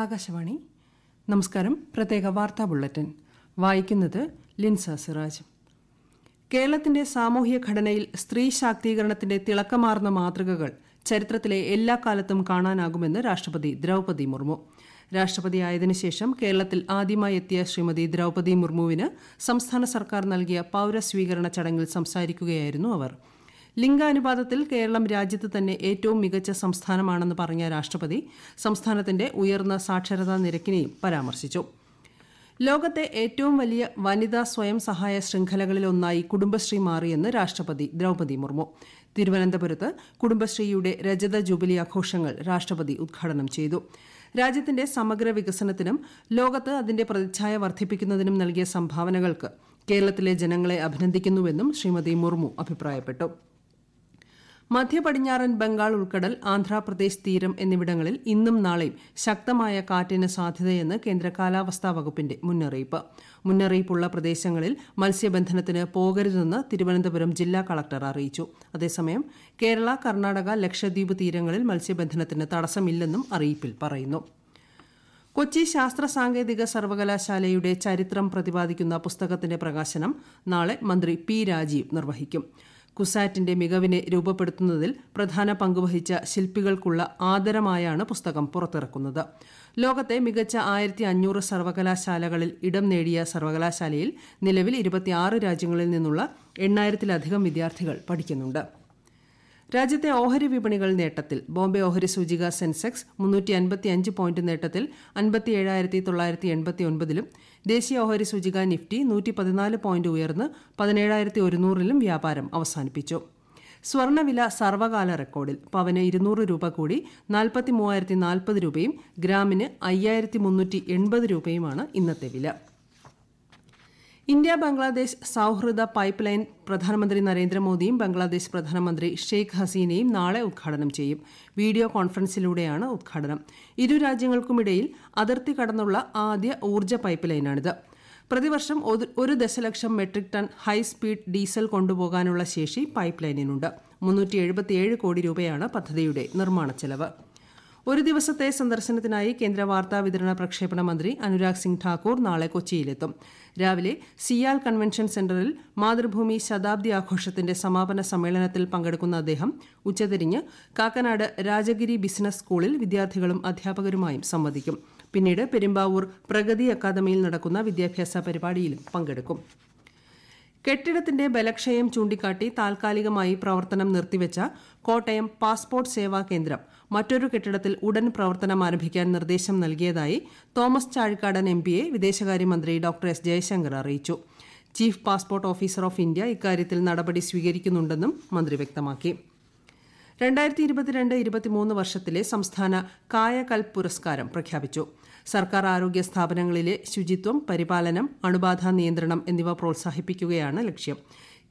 ആകാശവാണി നമസ്കാരം പ്രത്യേക വാർത്താ ബുള്ളറ്റിൻ വായിക്കുന്നത് ലിൻസ സിറാജ് കേരളത്തിന്റെ സാമൂഹ്യ ഘടനയിൽ സ്ത്രീ ശാക്തീകരണത്തിന്റെ തിളക്കമാർന്ന മാതൃകകൾ ചരിത്രത്തിലെ എല്ലാ കാലത്തും കാണാനാകുമെന്ന് രാഷ്ട്രപതി ദ്രൗപദി മുർമു രാഷ്ട്രപതി ആയതിനുശേഷം കേരളത്തിൽ ആദ്യമായി എത്തിയ ശ്രീമതി ദ്രൗപദി മുർമുവിന് സംസ്ഥാന സർക്കാർ നൽകിയ പൌരസ്വീകരണ ചടങ്ങിൽ സംസാരിക്കുകയായിരുന്നു അവർ ലിംഗാനുപാതത്തിൽ കേരളം രാജ്യത്ത് തന്നെ ഏറ്റവും മികച്ച സംസ്ഥാനമാണെന്ന് പറഞ്ഞ രാഷ്ട്രപതി സംസ്ഥാനത്തിന്റെ ഉയർന്ന സാക്ഷരതാ നിരക്കിനെയും പരാമർശിച്ചു ലോകത്തെ ഏറ്റവും വലിയ വനിതാ സ്വയം സഹായ ശൃംഖലകളിലൊന്നായി കുടുംബശ്രീ മാറിയെന്ന് രാഷ്ട്രപതി ദ്രൗപതി മുർമു തിരുവനന്തപുരത്ത് കുടുംബശ്രീയുടെ രജത ജൂബിലി ആഘോഷങ്ങൾ രാഷ്ട്രപതി ഉദ്ഘാടനം ചെയ്തു രാജ്യത്തിന്റെ സമഗ്ര വികസനത്തിനും ലോകത്ത് അതിന്റെ പ്രതിച്ഛായ വർദ്ധിപ്പിക്കുന്നതിനും നൽകിയ സംഭാവനകൾക്ക് കേരളത്തിലെ ജനങ്ങളെ അഭിനന്ദിക്കുന്നുവെന്നും ശ്രീമതി മുർമു അഭിപ്രായപ്പെട്ടു മധ്യ പടിഞ്ഞാറൻ ബംഗാൾ ഉൾക്കടൽ ആന്ധ്രാപ്രദേശ് തീരം എന്നിവിടങ്ങളിൽ ഇന്നും നാളെയും ശക്തമായ കാറ്റിന് സാധ്യതയെന്ന് കേന്ദ്ര കാലാവസ്ഥാ വകുപ്പിന്റെ മുന്നറിയിപ്പ് മുന്നറിയിപ്പുള്ള പ്രദേശങ്ങളിൽ മത്സ്യബന്ധനത്തിന് പോകരുതെന്ന് തിരുവനന്തപുരം ജില്ലാ കളക്ടർ അറിയിച്ചു അതേസമയം കേരള കർണാടക ലക്ഷദ്വീപ് തീരങ്ങളിൽ മത്സ്യബന്ധനത്തിന് തടസ്സമില്ലെന്നും അറിയിപ്പിൽ പറയുന്നു കൊച്ചി ശാസ്ത്ര സാങ്കേതിക സർവകലാശാലയുടെ ചരിത്രം പ്രതിപാദിക്കുന്ന പുസ്തകത്തിന്റെ പ്രകാശനം നാളെ മന്ത്രി പി രാജീവ് നിർവഹിക്കും കുസാറ്റിന്റെ മികവിനെ രൂപപ്പെടുത്തുന്നതിൽ പ്രധാന പങ്കുവഹിച്ച ശില്പികൾക്കുള്ള ആദരമായാണ് പുസ്തകം പുറത്തിറക്കുന്നത് ലോകത്തെ മികച്ച ആയിരത്തി അഞ്ഞൂറ് സർവകലാശാലകളിൽ ഇടം നേടിയ സർവകലാശാലയിൽ നിലവിൽ ഇരുപത്തിയാറ് രാജ്യങ്ങളിൽ നിന്നുള്ള എണ്ണായിരത്തിലധികം വിദ്യാർത്ഥികൾ പഠിക്കുന്നുണ്ട് രാജ്യത്തെ ഓഹരി വിപണികൾ നേട്ടത്തിൽ ബോംബെ ഓഹരി സൂചിക സെൻസെക്സ് മുന്നൂറ്റി അൻപത്തി അഞ്ച് പോയിന്റ് നേട്ടത്തിൽ അൻപത്തി ഏഴായിരത്തി തൊള്ളായിരത്തി എൺപത്തി ഒൻപതിലും ദേശീയ ഓഹരി സൂചിക നിഫ്റ്റി നൂറ്റി പതിനാല് പോയിന്റ് ഉയർന്ന് പതിനേഴായിരത്തി ഒരുന്നൂറിലും വ്യാപാരം അവസാനിപ്പിച്ചു സ്വർണ്ണവില സർവകാല റെക്കോർഡിൽ പവന് ഇരുന്നൂറ് രൂപ കൂടി നാൽപ്പത്തി മൂവായിരത്തി നാൽപ്പത് രൂപയും ഗ്രാമിന് അയ്യായിരത്തി മുന്നൂറ്റി എൺപത് രൂപയുമാണ് ഇന്നത്തെ വില ഇന്ത്യ ബംഗ്ലാദേശ് സൌഹൃദ പൈപ്പ് ലൈൻ പ്രധാനമന്ത്രി നരേന്ദ്രമോദിയും ബംഗ്ലാദേശ് പ്രധാനമന്ത്രി ഷെയ്ഖ് ഹസീനയും നാളെ ഉദ്ഘാടനം ചെയ്യും വീഡിയോ കോൺഫറൻസിലൂടെയാണ് ഉദ്ഘാടനം ഇരു രാജ്യങ്ങൾക്കുമിടയിൽ അതിർത്തി കടന്നുള്ള ആദ്യ ഊർജ്ജ പൈപ്പ് ലൈനാണിത് പ്രതിവർഷം ഒരു ദശലക്ഷം metric ton high speed diesel കൊണ്ടുപോകാനുള്ള ശേഷി പൈപ്പ് ലൈനിനുണ്ട് മുന്നൂറ്റി കോടി രൂപയാണ് പദ്ധതിയുടെ നിർമ്മാണ ചെലവ് ഒരു ദിവസത്തെ സന്ദർശനത്തിനായി കേന്ദ്ര വാർത്താ വിതരണ പ്രക്ഷേപണ മന്ത്രി അനുരാഗ് സിംഗ് ഠാക്കൂർ നാളെ കൊച്ചിയിലെത്തും രാവിലെ സിയാൽ കൺവെൻഷൻ സെന്ററിൽ മാതൃഭൂമി ശതാബ്ദി ആഘോഷത്തിന്റെ സമാപന സമ്മേളനത്തിൽ പങ്കെടുക്കുന്ന അദ്ദേഹം ഉച്ചതിരിഞ്ഞ് കാക്കനാട് രാജഗിരി ബിസിനസ് സ്കൂളിൽ വിദ്യാർത്ഥികളും അധ്യാപകരുമായും സംവദിക്കും പിന്നീട് പെരുമ്പാവൂർ പ്രഗതി അക്കാദമിയിൽ നടക്കുന്ന വിദ്യാഭ്യാസ പരിപാടിയിലും പങ്കെടുക്കും കെട്ടിടത്തിന്റെ ബലക്ഷയം ചൂണ്ടിക്കാട്ടി താൽക്കാലികമായി പ്രവർത്തനം നിർത്തിവച്ച കോട്ടയം പാസ്പോർട്ട് സേവാ കേന്ദ്രം മറ്റൊരു കെട്ടിടത്തിൽ ഉടൻ പ്രവർത്തനം ആരംഭിക്കാൻ നിർദ്ദേശം നൽകിയതായി തോമസ് ചാഴിക്കാടൻ എം പിയെ വിദേശകാര്യമന്ത്രി ഡോക്ടർ എസ് ജയശങ്കർ അറിയിച്ചു chief passport officer of India ഇക്കാര്യത്തിൽ നടപടി സ്വീകരിക്കുന്നുണ്ടെന്നും മന്ത്രി വ്യക്തമാക്കി രണ്ടായിരത്തി ഇരുപത്തിരണ്ട് ഇരുപത്തിമൂന്ന് വർഷത്തിലെ സംസ്ഥാന കായകൽപ് പുരസ്കാരം പ്രഖ്യാപിച്ചു സർക്കാർ ആരോഗ്യ സ്ഥാപനങ്ങളിലെ ശുചിത്വം പരിപാലനം അണുബാധ നിയന്ത്രണം എന്നിവ പ്രോത്സാഹിപ്പിക്കുകയാണ് ലക്ഷ്യം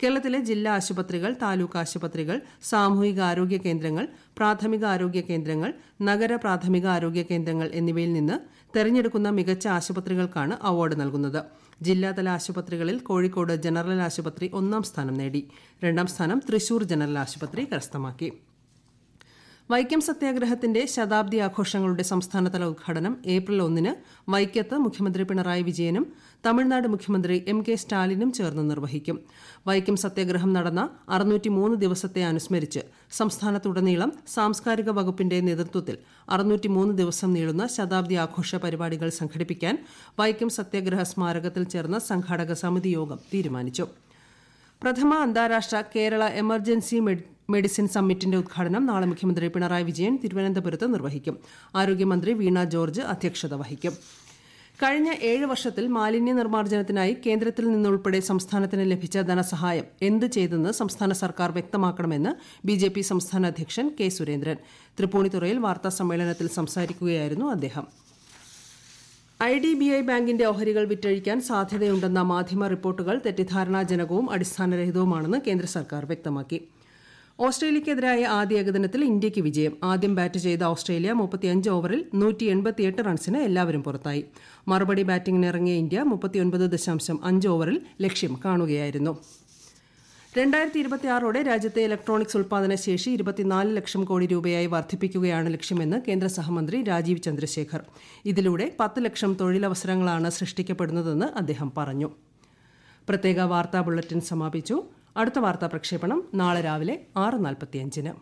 കേരളത്തിലെ ജില്ലാ ആശുപത്രികൾ താലൂക്ക് ആശുപത്രികൾ സാമൂഹിക ആരോഗ്യ കേന്ദ്രങ്ങൾ പ്രാഥമിക ആരോഗ്യ കേന്ദ്രങ്ങൾ നഗര പ്രാഥമിക ആരോഗ്യ കേന്ദ്രങ്ങൾ എന്നിവയിൽ നിന്ന് തെരഞ്ഞെടുക്കുന്ന മികച്ച ആശുപത്രികൾക്കാണ് അവാർഡ് നൽകുന്നത് ജില്ലാതല ആശുപത്രികളിൽ കോഴിക്കോട് ജനറൽ ആശുപത്രി ഒന്നാം സ്ഥാനം നേടി രണ്ടാം സ്ഥാനം തൃശൂർ ജനറൽ ആശുപത്രി കരസ്ഥമാക്കി വൈക്കം സത്യാഗ്രഹത്തിന്റെ ശതാബ്ദി ആഘോഷങ്ങളുടെ സംസ്ഥാനതല ഉദ്ഘാടനം ഏപ്രിൽ ഒന്നിന് വൈക്കത്ത് മുഖ്യമന്ത്രി പിണറായി വിജയനും തമിഴ്നാട് മുഖ്യമന്ത്രി എം കെ സ്റ്റാലിനും ചേർന്ന് നിർവഹിക്കും വൈക്കം സത്യാഗ്രഹം നടന്ന ദിവസത്തെ അനുസ്മരിച്ച് സംസ്ഥാനത്തുടനീളം സാംസ്കാരിക വകുപ്പിന്റെ നേതൃത്വത്തിൽ ദിവസം നീളുന്ന ശതാബ്ദി ആഘോഷ പരിപാടികൾ സംഘടിപ്പിക്കാൻ വൈക്കം സത്യാഗ്രഹ സ്മാരകത്തിൽ ചേർന്ന സംഘാടക സമിതി യോഗം തീരുമാനിച്ചു പ്രഥമ അന്താരാഷ്ട്ര കേരള എമർജൻസി മെഡിസിൻ സമ്മിറ്റിന്റെ ഉദ്ഘാടനം നാളെ മുഖ്യമന്ത്രി പിണറായി വിജയൻ തിരുവനന്തപുരത്ത് നിർവഹിക്കും ആരോഗ്യമന്ത്രി വീണ ജോർജ് അധ്യക്ഷത വഹിക്കും കഴിഞ്ഞ ഏഴ് വർഷത്തിൽ മാലിന്യ നിർമ്മാർജ്ജനത്തിനായി കേന്ദ്രത്തിൽ നിന്നുൾപ്പെടെ സംസ്ഥാനത്തിന് ലഭിച്ച ധനസഹായം എന്ത് ചെയ്തെന്ന് സംസ്ഥാന സർക്കാർ വ്യക്തമാക്കണമെന്ന് ബി ജെ പി സംസ്ഥാന അധ്യക്ഷൻ കെ സുരേന്ദ്രൻ തൃപ്പൂണിത്തുറയിൽ സമ്മേളനത്തിൽ സംസാരിക്കുകയായിരുന്നു അദ്ദേഹം ഐ ഡി ബി ഐ ബാങ്കിന്റെ ഓഹരികൾ വിറ്റഴിക്കാൻ സാധ്യതയുണ്ടെന്ന മാധ്യമ റിപ്പോർട്ടുകൾ തെറ്റിദ്ധാരണാജനകവും അടിസ്ഥാനരഹിതവുമാണെന്ന് കേന്ദ്ര സർക്കാർ വ്യക്തമാക്കി ഓസ്ട്രേലിയക്കെതിരായ ആദ്യ ഏകദിനത്തിൽ ഇന്ത്യയ്ക്ക് വിജയം ആദ്യം ബാറ്റ് ചെയ്ത ഓസ്ട്രേലിയ മുപ്പത്തിയഞ്ച് ഓവറിൽ നൂറ്റി എൺപത്തിയെട്ട് റൺസിന് എല്ലാവരും പുറത്തായി മറുപടി ബാറ്റിംഗിനിറങ്ങിയ ഇന്ത്യ മുപ്പത്തിയൊൻപത് ദശാംശം അഞ്ച് ഓവറിൽ ലക്ഷ്യം കാണുകയായിരുന്നു രണ്ടായിരത്തി ഇരുപത്തിയാറോടെ രാജ്യത്തെ ഇലക്ട്രോണിക്സ് ഉൽപാദന ശേഷി ഇരുപത്തിനാല് ലക്ഷം കോടി രൂപയായി വർദ്ധിപ്പിക്കുകയാണ് ലക്ഷ്യമെന്ന് കേന്ദ്ര സഹമന്ത്രി രാജീവ് ചന്ദ്രശേഖർ ഇതിലൂടെ പത്ത് ലക്ഷം തൊഴിലവസരങ്ങളാണ് സൃഷ്ടിക്കപ്പെടുന്നതെന്ന് അദ്ദേഹം പറഞ്ഞു പ്രത്യേക വാർത്താ ബുള്ളറ്റിൻ സമാപിച്ചു അടുത്ത വാർത്താ പ്രക്ഷേപണം നാളെ രാവിലെ ആറ് നാൽപ്പത്തിയഞ്ചിന്